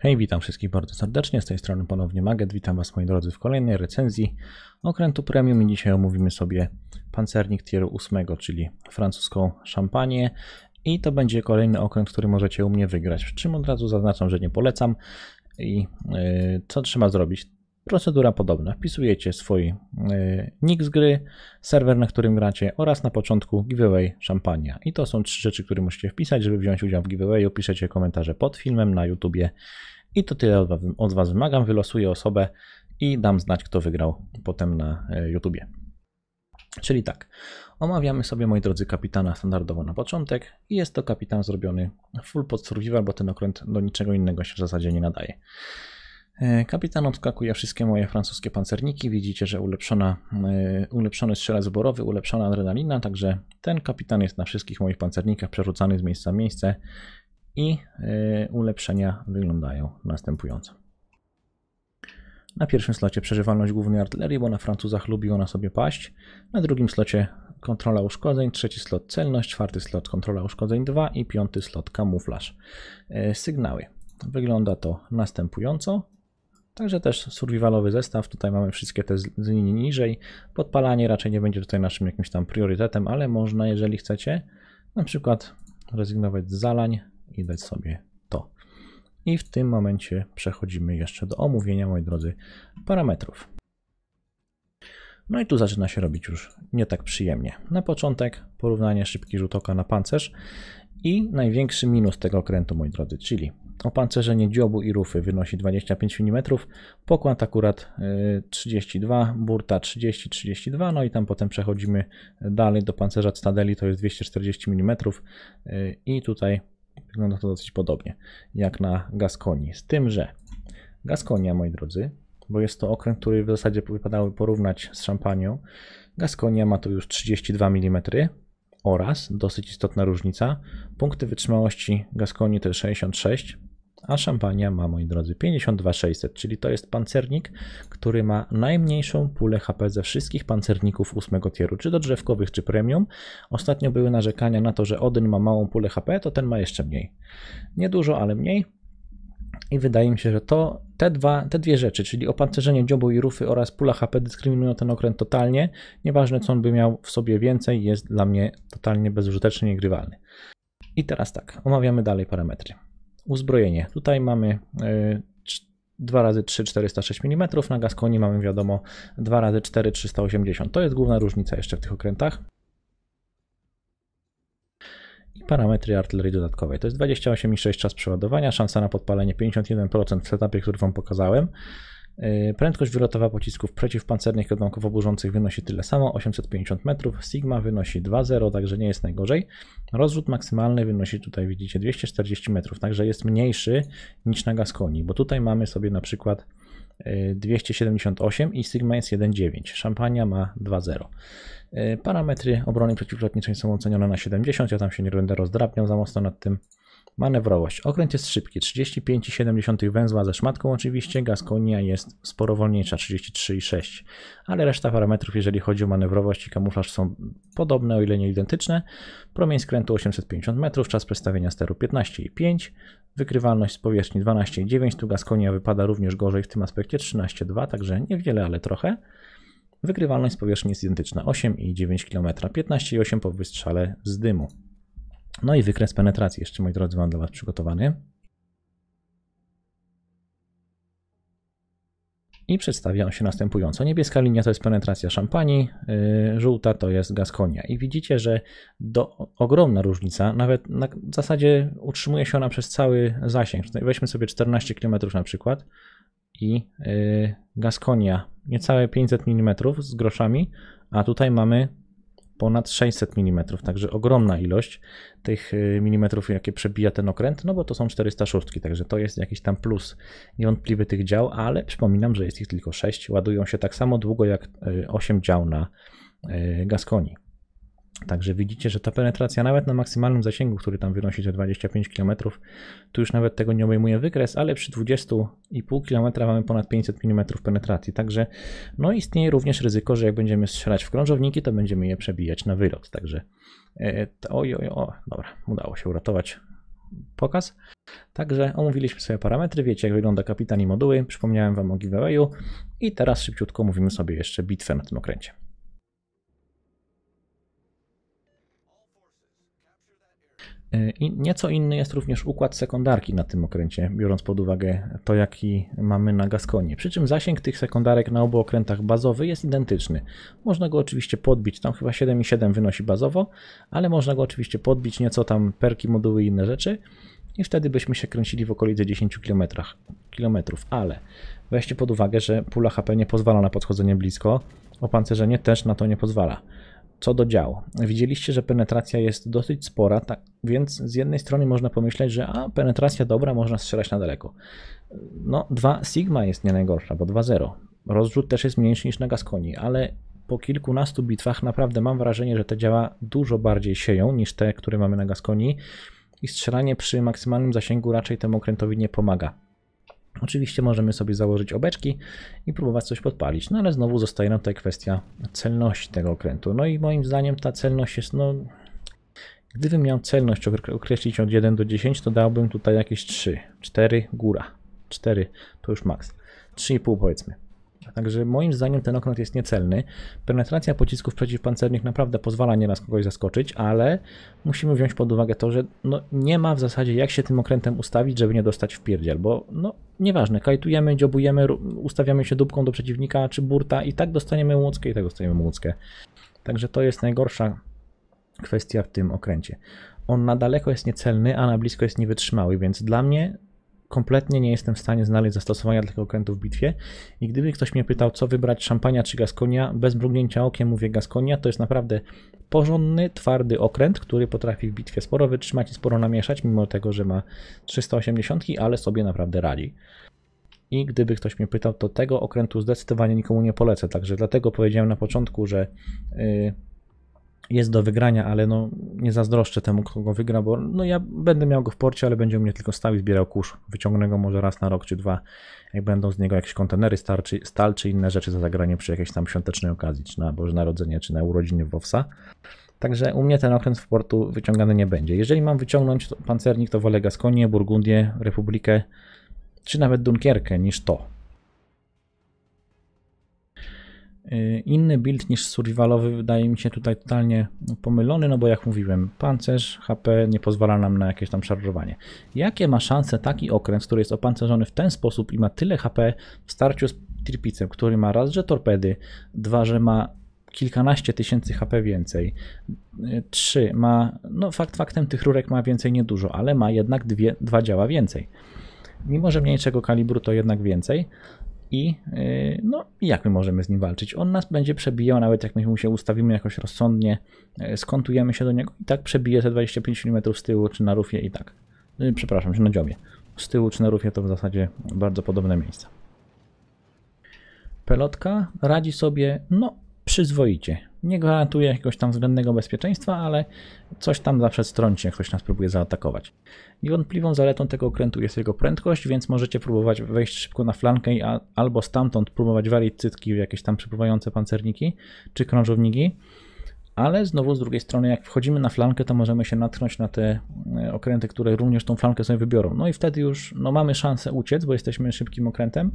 Hej, witam wszystkich bardzo serdecznie, z tej strony ponownie Maget, witam Was moi drodzy w kolejnej recenzji okrętu premium i dzisiaj omówimy sobie pancernik tier 8, czyli francuską szampanię i to będzie kolejny okręt, który możecie u mnie wygrać, W czym od razu zaznaczam, że nie polecam i yy, co trzeba zrobić? Procedura podobna. Wpisujecie swój e, nick z gry, serwer, na którym gracie oraz na początku giveaway szampania. I to są trzy rzeczy, które musicie wpisać, żeby wziąć udział w giveawayu. Piszecie komentarze pod filmem na YouTubie. I to tyle od was, od was wymagam. Wylosuję osobę i dam znać, kto wygrał potem na e, YouTubie. Czyli tak, omawiamy sobie, moi drodzy, kapitana standardowo na początek i jest to kapitan zrobiony full pod survival, bo ten okręt do niczego innego się w zasadzie nie nadaje. E, kapitan odskakuje wszystkie moje francuskie pancerniki. Widzicie, że ulepszona, e, ulepszony strzelec zborowy, ulepszona adrenalina, także ten kapitan jest na wszystkich moich pancernikach przerzucany z miejsca w miejsce i e, ulepszenia wyglądają następująco. Na pierwszym slocie przeżywalność głównej artylerii, bo na Francuzach lubi ona sobie paść. Na drugim slocie kontrola uszkodzeń, trzeci slot celność, czwarty slot kontrola uszkodzeń 2 i piąty slot kamuflaż. Sygnały. Wygląda to następująco. Także też survivalowy zestaw, tutaj mamy wszystkie te z niżej. Podpalanie raczej nie będzie tutaj naszym jakimś tam priorytetem, ale można, jeżeli chcecie, na przykład rezygnować z zalań i dać sobie to. I w tym momencie przechodzimy jeszcze do omówienia, moi drodzy, parametrów. No i tu zaczyna się robić już nie tak przyjemnie. Na początek porównanie szybki rzut oka na pancerz i największy minus tego okrętu, moi drodzy, czyli Opancerzenie dziobu i rufy wynosi 25 mm, pokład akurat 32, y, burta 30-32, no i tam potem przechodzimy dalej do pancerza Stadeli, to jest 240 mm y, i tutaj wygląda to dosyć podobnie jak na Gasconi, z tym, że Gasconia, moi drodzy, bo jest to okręt, który w zasadzie wypadałoby porównać z szampanią, Gasconia ma tu już 32 mm, oraz dosyć istotna różnica. Punkty wytrzymałości Gasconi to jest 66, a szampania ma, moi drodzy, 52600, czyli to jest pancernik, który ma najmniejszą pulę HP ze wszystkich pancerników 8 tieru, czy do drzewkowych, czy premium. Ostatnio były narzekania na to, że Odyn ma małą pulę HP, to ten ma jeszcze mniej. Niedużo, ale mniej. I wydaje mi się, że to, te, dwa, te dwie rzeczy, czyli opancerzenie dziobu i rufy oraz pula HP dyskryminują ten okręt totalnie. Nieważne co on by miał w sobie więcej, jest dla mnie totalnie bezużyteczny i grywalny. I teraz tak, omawiamy dalej parametry uzbrojenie. Tutaj mamy 2 x 3 406 mm, na Gaskoni mamy wiadomo 2 x 4 380. To jest główna różnica jeszcze w tych okrętach. I parametry artylerii dodatkowej. To jest 28,6 czas przeładowania, szansa na podpalenie 51% w setupie, który Wam pokazałem. Y, prędkość wylotowa pocisków przeciwpancernych odłamków oburzących wynosi tyle samo, 850 metrów. Sigma wynosi 2,0, także nie jest najgorzej. Rozrzut maksymalny wynosi tutaj, widzicie, 240 metrów, także jest mniejszy niż na Gaskoni, bo tutaj mamy sobie na przykład 278 y, i Sigma jest 1,9. Szampania ma 2,0. Y, parametry obrony przeciwlotniczej są ocenione na 70, ja tam się nie będę rozdrabniał za mocno nad tym. Manewrowość. Okręt jest szybki, 35,7 węzła ze szmatką oczywiście, Gaskonia jest sporo wolniejsza, 33,6, ale reszta parametrów, jeżeli chodzi o manewrowość i kamuflaż są podobne, o ile nie identyczne. Promień skrętu 850 metrów, czas przestawienia steru 15,5, wykrywalność z powierzchni 12,9, tu Gaskonia wypada również gorzej w tym aspekcie, 13,2, także niewiele, ale trochę. Wykrywalność z powierzchni jest identyczna, 8,9 km, 15,8 po wystrzale z dymu. No i wykres penetracji jeszcze, moi drodzy, mam dla Was przygotowany. i przedstawia on się następująco. Niebieska linia to jest penetracja szampanii, yy, żółta to jest Gaskonia. I widzicie, że do, ogromna różnica, nawet na, w zasadzie utrzymuje się ona przez cały zasięg. Weźmy sobie 14 km na przykład i yy, Gaskonia niecałe 500 mm z groszami, a tutaj mamy ponad 600 mm, także ogromna ilość tych y, milimetrów, jakie przebija ten okręt, no bo to są 406, także to jest jakiś tam plus niewątpliwy tych dział, ale przypominam, że jest ich tylko 6, ładują się tak samo długo jak 8 y, dział na y, Gasconi. Także widzicie, że ta penetracja nawet na maksymalnym zasięgu, który tam wynosi te 25 km, tu już nawet tego nie obejmuje wykres, ale przy 20,5 km mamy ponad 500 mm penetracji. Także no istnieje również ryzyko, że jak będziemy strzelać w krążowniki, to będziemy je przebijać na wylot. Także e, oj, oj, o, dobra, udało się uratować pokaz. Także omówiliśmy sobie parametry, wiecie jak wygląda kapitan i moduły, przypomniałem wam o giveawayu i teraz szybciutko mówimy sobie jeszcze bitwę na tym okręcie. E, I nieco inny jest również układ sekundarki na tym okręcie, biorąc pod uwagę to, jaki mamy na Gasconie. Przy czym zasięg tych sekundarek na obu okrętach bazowy jest identyczny. Można go oczywiście podbić, tam chyba 7,7 wynosi bazowo, ale można go oczywiście podbić nieco tam perki, moduły i inne rzeczy i wtedy byśmy się kręcili w okolicy 10 km. kilometrów. Ale weźcie pod uwagę, że pula HP nie pozwala na podchodzenie blisko, opancerzenie też na to nie pozwala co do działa. Widzieliście, że penetracja jest dosyć spora, tak, więc z jednej strony można pomyśleć, że a, penetracja dobra, można strzelać na daleko. No, 2 Sigma jest nie najgorsza, bo 2-0. Rozrzut też jest mniejszy niż na Gaskoni, ale po kilkunastu bitwach naprawdę mam wrażenie, że te działa dużo bardziej sieją niż te, które mamy na Gaskoni i strzelanie przy maksymalnym zasięgu raczej temu okrętowi nie pomaga. Oczywiście możemy sobie założyć obeczki i próbować coś podpalić, no ale znowu zostaje nam tutaj kwestia celności tego okrętu. No i moim zdaniem ta celność jest, no... Gdybym miał celność określić od 1 do 10, to dałbym tutaj jakieś 3, 4 góra, 4 to już maks, 3,5 powiedzmy. Także moim zdaniem ten okręt jest niecelny. Penetracja pocisków przeciwpancernych naprawdę pozwala nieraz kogoś zaskoczyć, ale musimy wziąć pod uwagę to, że no nie ma w zasadzie jak się tym okrętem ustawić, żeby nie dostać w pierdziel, bo no nieważne, kajtujemy, dziobujemy, ustawiamy się dupką do przeciwnika czy burta i tak dostaniemy łódzkę i tak dostaniemy łódzkę. Także to jest najgorsza kwestia w tym okręcie. On na daleko jest niecelny, a na blisko jest niewytrzymały, więc dla mnie kompletnie nie jestem w stanie znaleźć zastosowania dla tego okrętu w bitwie. I gdyby ktoś mnie pytał, co wybrać, szampania czy Gaskonia, bez mrugnięcia okiem mówię Gaskonia, to jest naprawdę porządny, twardy okręt, który potrafi w bitwie sporo wytrzymać i sporo namieszać, mimo tego, że ma 380, ale sobie naprawdę radzi. I gdyby ktoś mnie pytał, to tego okrętu zdecydowanie nikomu nie polecę. Także dlatego powiedziałem na początku, że yy, jest do wygrania, ale no nie zazdroszczę temu, kto go wygra, bo no ja będę miał go w porcie, ale będzie u mnie tylko stał i zbierał kurz. Wyciągnę go może raz na rok czy dwa, jak będą z niego jakieś kontenery stal czy, stal, czy inne rzeczy za zagranie przy jakiejś tam świątecznej okazji, czy na Boże Narodzenie, czy na urodziny Wowsa. Także u mnie ten okręt w portu wyciągany nie będzie. Jeżeli mam wyciągnąć pancernik, to wolę Gaskonię, Burgundię, Republikę, czy nawet Dunkierkę niż to Y, inny build niż survivalowy wydaje mi się tutaj totalnie pomylony, no bo jak mówiłem, pancerz HP nie pozwala nam na jakieś tam szarżowanie. Jakie ma szanse taki okręt, który jest opancerzony w ten sposób i ma tyle HP w starciu z tirpicem, który ma raz, że torpedy, dwa, że ma kilkanaście tysięcy HP więcej, y, trzy, ma, no fakt faktem tych rurek ma więcej niedużo, ale ma jednak dwie, dwa działa więcej mimo że mniejszego kalibru to jednak więcej, i y, no, jak my możemy z nim walczyć? On nas będzie przebijał, nawet jak my mu się ustawimy jakoś rozsądnie, y, skontujemy się do niego i tak przebije te 25 mm z tyłu czy na rufie i tak. No przepraszam, czy na dziobie. Z tyłu czy na rufie to w zasadzie bardzo podobne miejsca. Pelotka radzi sobie, no, przyzwoicie nie gwarantuje jakiegoś tam względnego bezpieczeństwa, ale coś tam zawsze strąci, jak ktoś nas próbuje zaatakować. Niewątpliwą zaletą tego okrętu jest jego prędkość, więc możecie próbować wejść szybko na flankę i albo stamtąd próbować walić cytki w jakieś tam przepływające pancerniki czy krążowniki, ale znowu z drugiej strony, jak wchodzimy na flankę, to możemy się natknąć na te e, okręty, które również tą flankę sobie wybiorą. No i wtedy już no, mamy szansę uciec, bo jesteśmy szybkim okrętem,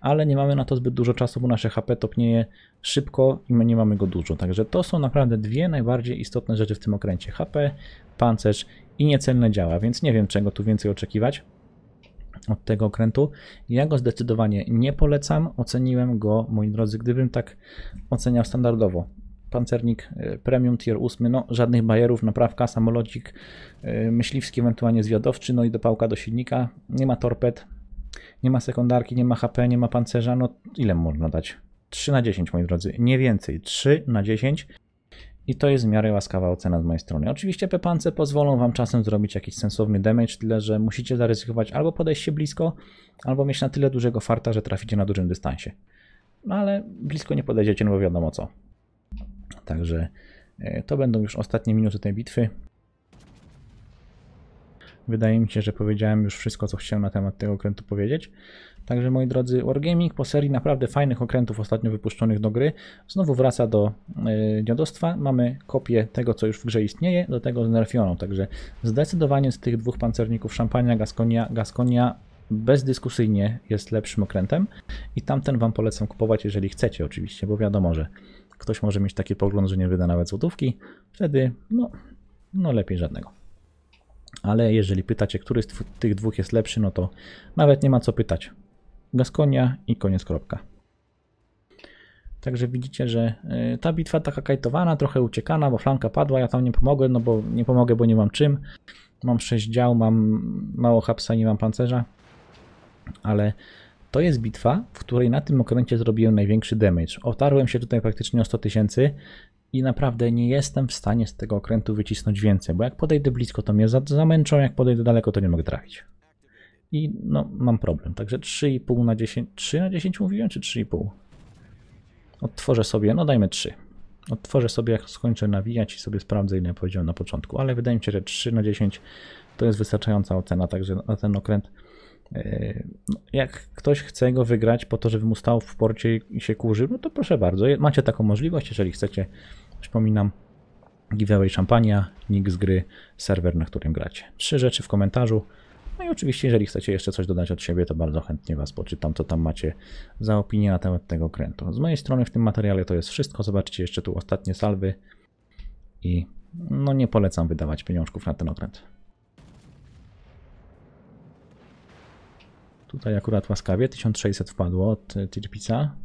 ale nie mamy na to zbyt dużo czasu, bo nasze HP topnieje szybko i my nie mamy go dużo. Także to są naprawdę dwie najbardziej istotne rzeczy w tym okręcie: HP, pancerz i niecelne działa, więc nie wiem czego tu więcej oczekiwać od tego okrętu. Ja go zdecydowanie nie polecam. Oceniłem go, moi drodzy, gdybym tak oceniał standardowo pancernik e, premium tier 8, no żadnych bajerów, naprawka, samolocik e, myśliwski, ewentualnie zwiadowczy, no i dopałka do silnika, nie ma torped, nie ma sekundarki, nie ma HP, nie ma pancerza, no ile można dać? 3 na 10 moi drodzy, nie więcej, 3 na 10 i to jest w miarę łaskawa ocena z mojej strony. Oczywiście pepance pozwolą Wam czasem zrobić jakiś sensowny damage, tyle że musicie zaryzykować albo podejść się blisko, albo mieć na tyle dużego farta, że traficie na dużym dystansie. No ale blisko nie podejdziecie, no bo wiadomo co. Także e, to będą już ostatnie minuty tej bitwy. Wydaje mi się, że powiedziałem już wszystko, co chciałem na temat tego okrętu powiedzieć. Także moi drodzy, Wargaming po serii naprawdę fajnych okrętów ostatnio wypuszczonych do gry znowu wraca do yy, dziadostwa. Mamy kopię tego, co już w grze istnieje, do tego z Nerfioną. Także zdecydowanie z tych dwóch pancerników Szampania, Gaskonia, Gaskonia bezdyskusyjnie jest lepszym okrętem i tamten Wam polecam kupować, jeżeli chcecie oczywiście, bo wiadomo, że Ktoś może mieć taki pogląd, że nie wyda nawet złotówki, wtedy no, no lepiej żadnego. Ale jeżeli pytacie, który z tych dwóch jest lepszy, no to nawet nie ma co pytać. Gaskonia i koniec kropka. Także widzicie, że y, ta bitwa taka kajtowana, trochę uciekana, bo flanka padła, ja tam nie pomogę, no bo nie pomogę, bo nie mam czym. Mam 6 dział, mam mało hapsa, nie mam pancerza, ale to jest bitwa, w której na tym okręcie zrobiłem największy damage. Otarłem się tutaj praktycznie o 100 tysięcy i naprawdę nie jestem w stanie z tego okrętu wycisnąć więcej, bo jak podejdę blisko to mnie zamęczą, jak podejdę daleko to nie mogę trafić. I no, mam problem. Także 3,5 na 10, 3 na 10 mówiłem, czy 3,5? Odtworzę sobie, no dajmy 3. Odtworzę sobie, jak skończę nawijać i sobie sprawdzę, ile powiedziałem na początku, ale wydaje mi się, że 3 na 10 to jest wystarczająca ocena, także na ten okręt E, jak ktoś chce go wygrać po to, żeby mu stał w porcie i się kurzył, no to proszę bardzo, macie taką możliwość, jeżeli chcecie. Przypominam, giveaway szampania, nick z gry, serwer, na którym gracie. Trzy rzeczy w komentarzu. No i oczywiście, jeżeli chcecie jeszcze coś dodać od siebie, to bardzo chętnie Was poczytam, co tam macie za opinię na temat tego krętu. Z mojej strony w tym materiale to jest wszystko. Zobaczcie jeszcze tu ostatnie salwy i no nie polecam wydawać pieniążków na ten okręt. Tutaj akurat łaskawie 1600 wpadło od e, Tirpica,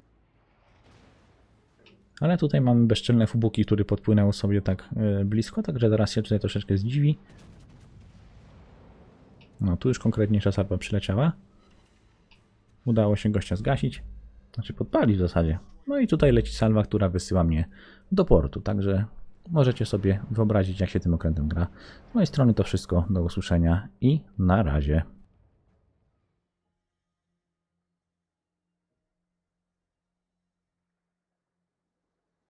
Ale tutaj mamy bezczelne fubuki, który podpłynęło sobie tak e, blisko, także teraz się tutaj troszeczkę zdziwi. No, tu już konkretnie czasarba przyleciała. Udało się gościa zgasić, znaczy podpalić w zasadzie. No i tutaj leci salwa, która wysyła mnie do portu, także możecie sobie wyobrazić, jak się tym okrętem gra. Z mojej strony to wszystko, do usłyszenia i na razie.